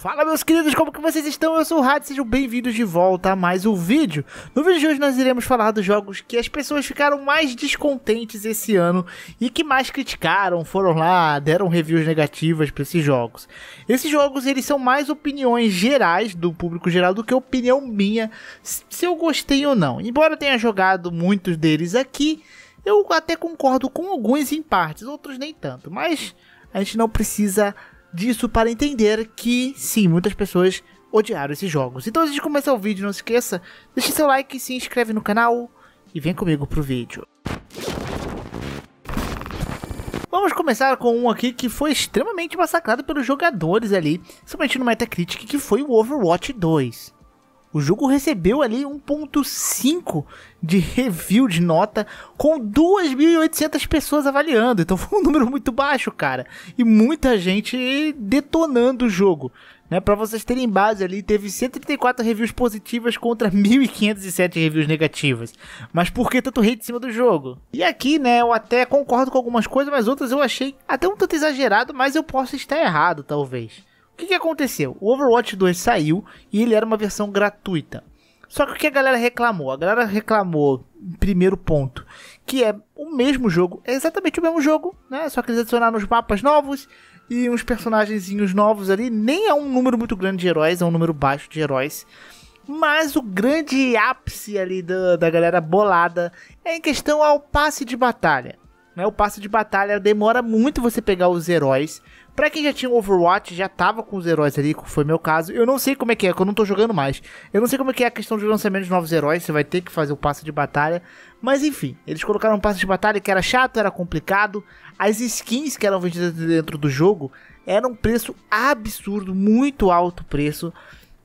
Fala meus queridos, como que vocês estão? Eu sou o Hadi, sejam bem-vindos de volta a mais um vídeo. No vídeo de hoje nós iremos falar dos jogos que as pessoas ficaram mais descontentes esse ano e que mais criticaram, foram lá, deram reviews negativas para esses jogos. Esses jogos eles são mais opiniões gerais do público geral do que opinião minha se eu gostei ou não. Embora eu tenha jogado muitos deles aqui, eu até concordo com alguns em partes, outros nem tanto, mas a gente não precisa disso para entender que, sim, muitas pessoas odiaram esses jogos. Então, antes de começar o vídeo, não se esqueça, deixe seu like, se inscreve no canal e vem comigo pro vídeo. Vamos começar com um aqui que foi extremamente massacrado pelos jogadores ali, somente no Metacritic, que foi o Overwatch 2. O jogo recebeu ali 1.5 de review de nota com 2.800 pessoas avaliando. Então foi um número muito baixo, cara. E muita gente detonando o jogo. Né, para vocês terem base ali, teve 134 reviews positivas contra 1.507 reviews negativas. Mas por que tanto hate em cima do jogo? E aqui, né, eu até concordo com algumas coisas, mas outras eu achei até um tanto exagerado, mas eu posso estar errado, talvez que, que aconteceu? O Overwatch 2 saiu e ele era uma versão gratuita. Só que o que a galera reclamou? A galera reclamou, primeiro ponto, que é o mesmo jogo, é exatamente o mesmo jogo, né? Só que eles adicionaram uns mapas novos e uns personagenzinhos novos ali. Nem é um número muito grande de heróis, é um número baixo de heróis. Mas o grande ápice ali da, da galera bolada é em questão ao passe de batalha. Né? O passe de batalha demora muito você pegar os heróis, Pra quem já tinha Overwatch, já tava com os heróis ali, foi meu caso. Eu não sei como é que é, que eu não tô jogando mais. Eu não sei como é que é a questão de lançamento de novos heróis, você vai ter que fazer o passo de batalha. Mas enfim, eles colocaram um passo de batalha que era chato, era complicado. As skins que eram vendidas dentro do jogo eram um preço absurdo, muito alto preço.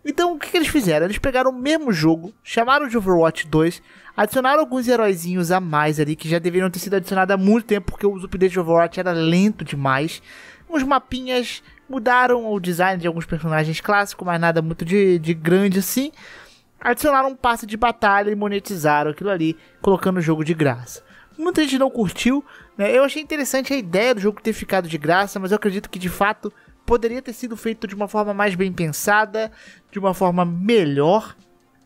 Então o que, que eles fizeram? Eles pegaram o mesmo jogo, chamaram de Overwatch 2, adicionaram alguns heróizinhos a mais ali que já deveriam ter sido adicionados há muito tempo, porque o update de Overwatch era lento demais. Alguns mapinhas mudaram o design de alguns personagens clássicos, mas nada muito de, de grande assim. Adicionaram um passe de batalha e monetizaram aquilo ali, colocando o jogo de graça. Muita gente não curtiu, né? Eu achei interessante a ideia do jogo ter ficado de graça, mas eu acredito que de fato poderia ter sido feito de uma forma mais bem pensada, de uma forma melhor.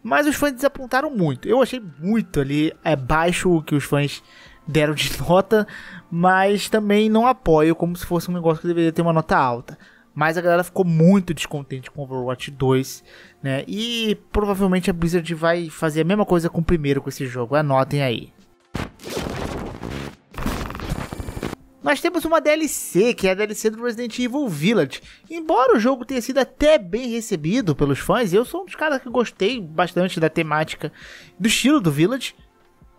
Mas os fãs desapontaram muito. Eu achei muito ali abaixo é, baixo o que os fãs deram de nota, mas também não apoio como se fosse um negócio que deveria ter uma nota alta. Mas a galera ficou muito descontente com Overwatch 2, né? E provavelmente a Blizzard vai fazer a mesma coisa com o primeiro com esse jogo. Anotem aí. Nós temos uma DLC, que é a DLC do Resident Evil Village. Embora o jogo tenha sido até bem recebido pelos fãs, eu sou um dos caras que gostei bastante da temática, do estilo do Village.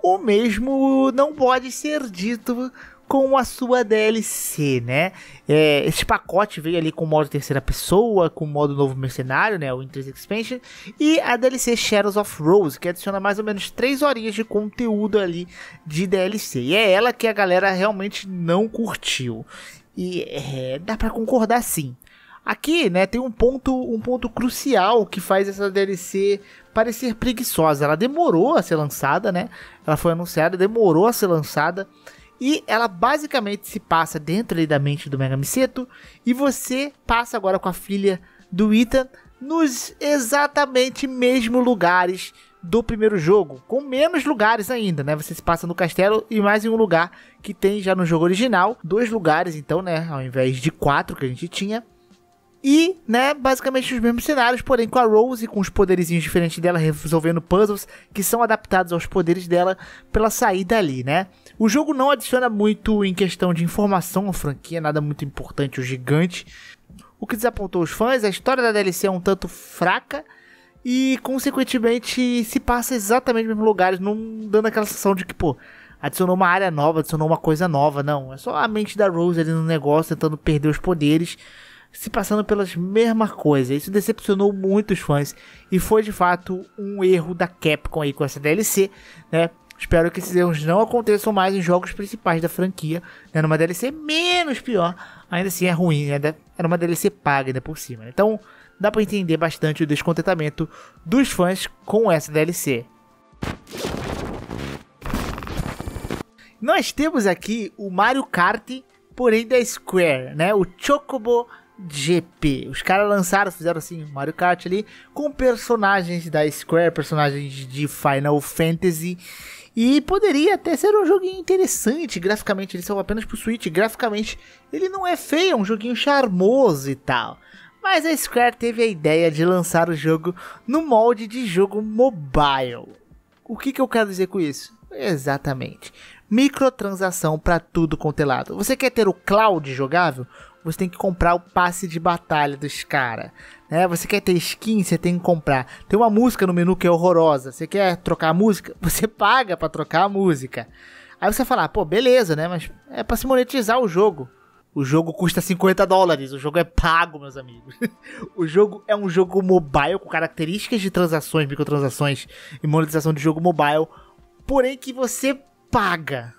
O mesmo não pode ser dito com a sua DLC, né? É, esse pacote veio ali com o modo terceira pessoa, com o modo novo mercenário, né? O Interest Expansion. E a DLC Shadows of Rose, que adiciona mais ou menos 3 horinhas de conteúdo ali de DLC. E é ela que a galera realmente não curtiu. E é, dá para concordar sim. Aqui, né, tem um ponto, um ponto crucial que faz essa DLC parecer preguiçosa. Ela demorou a ser lançada, né? Ela foi anunciada, demorou a ser lançada. E ela basicamente se passa dentro da mente do Mega Miseto. E você passa agora com a filha do Ethan nos exatamente mesmos lugares do primeiro jogo, com menos lugares ainda, né? Você se passa no castelo e mais em um lugar que tem já no jogo original, dois lugares então, né, ao invés de quatro que a gente tinha. E, né, basicamente os mesmos cenários, porém com a Rose, com os poderizinhos diferentes dela, resolvendo puzzles que são adaptados aos poderes dela pela saída ali, né? O jogo não adiciona muito em questão de informação à franquia, nada muito importante ou gigante. O que desapontou os fãs, é a história da DLC é um tanto fraca e, consequentemente, se passa exatamente nos mesmos lugares, não dando aquela sensação de que, pô, adicionou uma área nova, adicionou uma coisa nova, não. É só a mente da Rose ali no negócio, tentando perder os poderes se passando pelas mesmas coisas. Isso decepcionou muitos fãs e foi de fato um erro da Capcom aí com essa DLC, né? Espero que esses erros não aconteçam mais em jogos principais da franquia, né? Numa DLC menos pior, ainda assim é ruim, ainda era uma DLC paga ainda por cima. Né? Então, dá para entender bastante o descontentamento dos fãs com essa DLC. Nós temos aqui o Mario Kart, porém da Square, né? O Chocobo GP. Os caras lançaram, fizeram assim, Mario Kart ali, com personagens da Square, personagens de Final Fantasy. E poderia até ser um joguinho interessante graficamente, ele saiu apenas pro Switch. Graficamente, ele não é feio, é um joguinho charmoso e tal. Mas a Square teve a ideia de lançar o jogo no molde de jogo mobile. O que, que eu quero dizer com isso? Exatamente. Microtransação para tudo quanto é lado. Você quer ter o cloud jogável? você tem que comprar o passe de batalha dos caras. Né? Você quer ter skin, você tem que comprar. Tem uma música no menu que é horrorosa. Você quer trocar a música? Você paga para trocar a música. Aí você fala, ah, pô, beleza, né? Mas é pra se monetizar o jogo. O jogo custa 50 dólares, o jogo é pago, meus amigos. o jogo é um jogo mobile com características de transações, microtransações e monetização de jogo mobile, porém que você paga.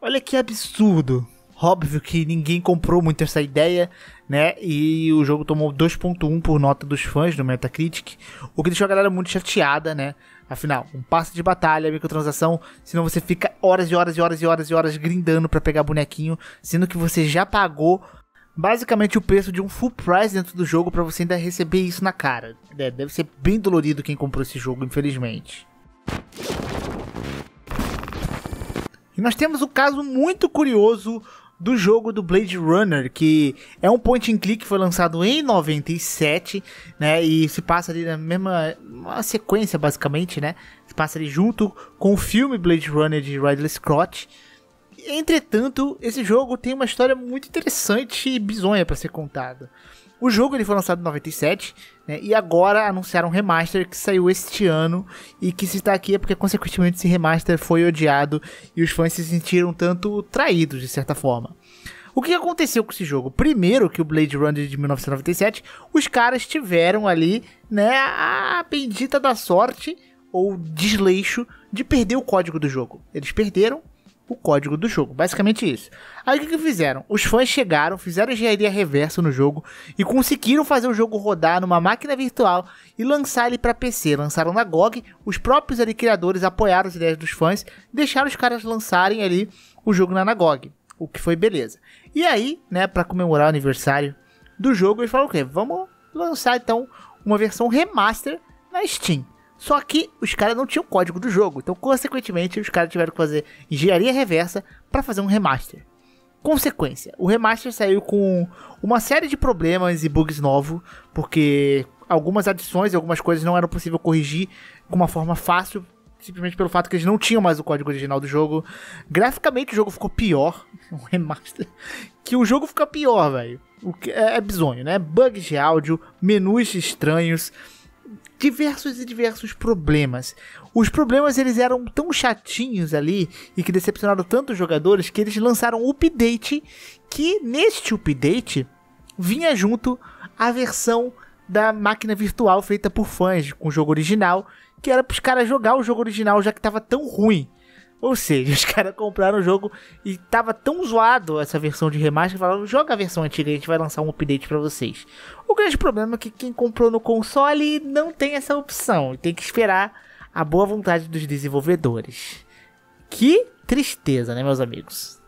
Olha que absurdo. Óbvio que ninguém comprou muito essa ideia, né? E o jogo tomou 2.1 por nota dos fãs do Metacritic, o que deixou a galera muito chateada, né? Afinal, um passe de batalha, microtransação, senão você fica horas e horas e horas e horas e horas grindando para pegar bonequinho, sendo que você já pagou basicamente o preço de um full price dentro do jogo para você ainda receber isso na cara. É, deve ser bem dolorido quem comprou esse jogo, infelizmente. E nós temos um caso muito curioso do jogo do Blade Runner, que é um point and click que foi lançado em 97, né? E se passa ali na mesma uma sequência, basicamente, né? Se passa ali junto com o filme Blade Runner de Ridley Scott. Entretanto, esse jogo tem uma história muito interessante e bizonha para ser contada. O jogo ele foi lançado em 97, né, e agora anunciaram um remaster que saiu este ano e que se está aqui é porque, consequentemente, esse remaster foi odiado e os fãs se sentiram tanto traídos, de certa forma. O que aconteceu com esse jogo? Primeiro que o Blade Runner de 1997, os caras tiveram ali, né, a bendita da sorte ou desleixo de perder o código do jogo. Eles perderam, o código do jogo. Basicamente isso. Aí o que, que fizeram? Os fãs chegaram, fizeram engenharia reversa no jogo e conseguiram fazer o jogo rodar numa máquina virtual e lançar ele para PC. Lançaram na GOG, os próprios ali, criadores apoiaram as ideias dos fãs, deixaram os caras lançarem ali o jogo na GOG, o que foi beleza. E aí, né, para comemorar o aniversário do jogo, eles falaram o quê? Vamos lançar então uma versão remaster na Steam. Só que os caras não tinham o código do jogo, então consequentemente os caras tiveram que fazer engenharia reversa para fazer um remaster. Consequência, o remaster saiu com uma série de problemas e bugs novos, porque algumas adições e algumas coisas não eram possível corrigir com uma forma fácil, simplesmente pelo fato que eles não tinham mais o código original do jogo. Graficamente o jogo ficou pior, um remaster, que o jogo fica pior, velho. O que é, é bizonho, né? Bugs de áudio, menus estranhos, diversos e diversos problemas. Os problemas eles eram tão chatinhos ali e que decepcionaram tantos jogadores que eles lançaram um update que neste update vinha junto a versão da máquina virtual feita por fãs com o jogo original, que era para os caras jogar o jogo original já que estava tão ruim. Ou seja, os caras compraram o jogo e tava tão zoado essa versão de remaster que falaram: joga a versão antiga, a gente vai lançar um update para vocês. O grande problema é que quem comprou no console não tem essa opção, tem que esperar a boa vontade dos desenvolvedores. Que tristeza, né, meus amigos?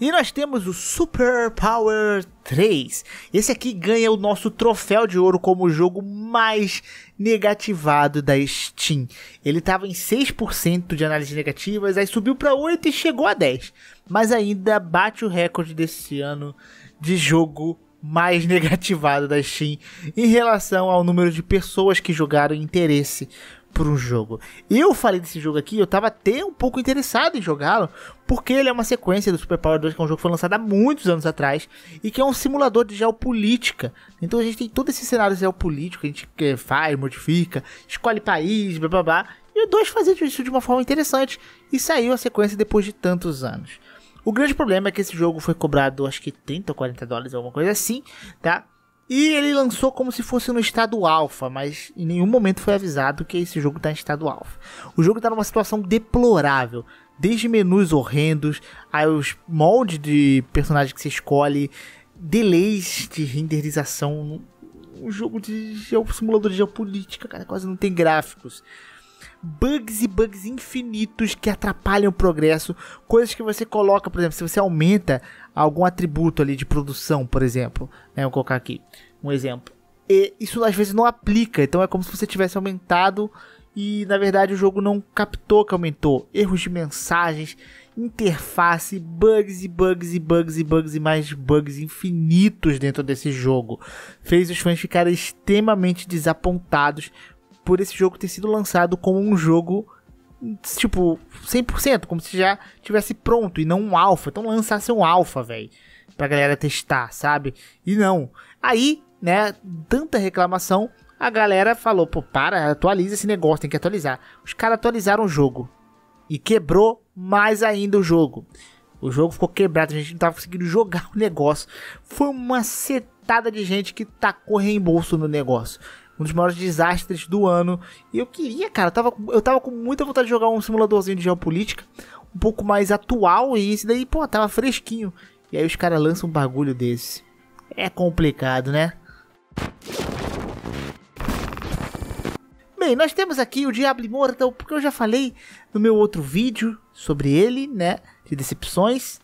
E nós temos o Super Power 3. Esse aqui ganha o nosso troféu de ouro como o jogo mais negativado da Steam. Ele estava em 6% de análises negativas, aí subiu para 8 e chegou a 10. Mas ainda bate o recorde desse ano de jogo mais negativado da Steam em relação ao número de pessoas que jogaram interesse por um jogo. Eu falei desse jogo aqui, eu tava até um pouco interessado em jogá-lo, porque ele é uma sequência do Super Power 2, que é um jogo que foi lançado há muitos anos atrás e que é um simulador de geopolítica. Então a gente tem todo esse cenário geopolítico, a gente faz, modifica, escolhe país, blá blá blá. E o 2 fazia isso de uma forma interessante e saiu a sequência depois de tantos anos. O grande problema é que esse jogo foi cobrado, acho que 30 ou 40 dólares, alguma coisa assim, tá? E ele lançou como se fosse no estado alfa, mas em nenhum momento foi avisado que esse jogo está em estado alfa. O jogo está numa situação deplorável, desde menus horrendos, aos moldes de personagem que você escolhe, delays de renderização, um jogo de simulador de geopolítica, cara, quase não tem gráficos bugs e bugs infinitos que atrapalham o progresso, coisas que você coloca, por exemplo, se você aumenta algum atributo ali de produção, por exemplo, né, vou colocar aqui um exemplo, e isso às vezes não aplica, então é como se você tivesse aumentado e na verdade o jogo não captou que aumentou, erros de mensagens, interface, bugs e bugs e bugs e bugs e mais bugs infinitos dentro desse jogo, fez os fãs ficarem extremamente desapontados por esse jogo ter sido lançado como um jogo tipo 100%, como se já tivesse pronto e não um alfa. Então lançasse um alfa, velho, pra galera testar, sabe? E não. Aí, né, tanta reclamação, a galera falou, pô, para, atualiza esse negócio, tem que atualizar. Os caras atualizaram o jogo e quebrou mais ainda o jogo. O jogo ficou quebrado, a gente não tava conseguindo jogar o negócio. Foi uma setada de gente que tacou reembolso no negócio um dos maiores desastres do ano. E eu queria, cara, eu tava, eu tava com muita vontade de jogar um simuladorzinho de geopolítica, um pouco mais atual, e esse daí, pô, tava fresquinho. E aí os caras lançam um bagulho desse. É complicado, né? Bem, nós temos aqui o Diablo Immortal, porque eu já falei no meu outro vídeo sobre ele, né? De decepções.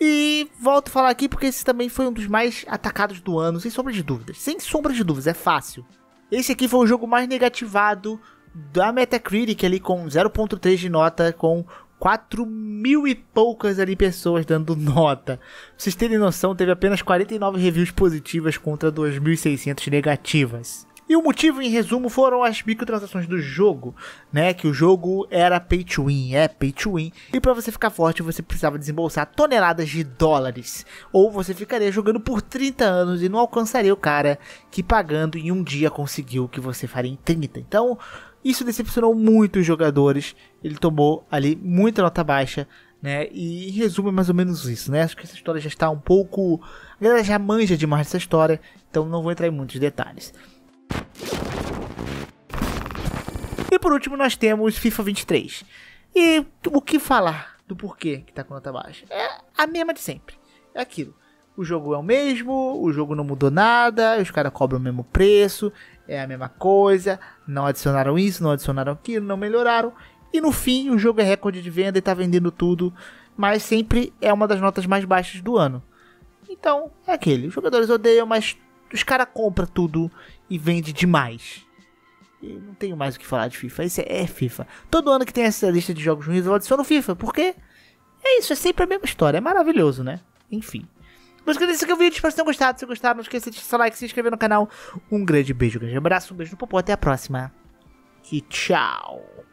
E volto a falar aqui porque esse também foi um dos mais atacados do ano, sem sombra de dúvidas. Sem sombra de dúvidas, é fácil. Esse aqui foi o jogo mais negativado da Metacritic ali com 0.3 de nota, com 4 mil e poucas ali pessoas dando nota. Pra vocês terem noção, teve apenas 49 reviews positivas contra 2.600 negativas. E o motivo, em resumo, foram as microtransações do jogo, né? Que o jogo era pay to win, é pay to win. E para você ficar forte, você precisava desembolsar toneladas de dólares. Ou você ficaria jogando por 30 anos e não alcançaria o cara que pagando em um dia conseguiu o que você faria em 30. Então, isso decepcionou muito os jogadores. Ele tomou ali muita nota baixa né? E em resumo é mais ou menos isso, né? Acho que essa história já está um pouco. A galera já manja demais dessa história, então não vou entrar em muitos detalhes. E por último, nós temos FIFA 23. E o que falar do porquê que tá com nota baixa? É a mesma de sempre. É aquilo. O jogo é o mesmo, o jogo não mudou nada, os caras cobram o mesmo preço, é a mesma coisa, não adicionaram isso, não adicionaram aquilo, não melhoraram. E no fim, o jogo é recorde de venda e tá vendendo tudo, mas sempre é uma das notas mais baixas do ano. Então, é aquele. Os jogadores odeiam, mas os caras compram tudo e vende demais. Eu não tenho mais o que falar de FIFA. Isso é, FIFA. Todo ano que tem essa lista de jogos ruins, eu adiciono FIFA. Por quê? É isso, é sempre a mesma história. É maravilhoso, né? Enfim. Mas que esse é o vídeo. Espero que tenham gostado. Se gostaram, não esqueça de deixar seu like, se inscrever no canal. Um grande beijo, um grande abraço, um beijo no popô. Até a próxima. E tchau.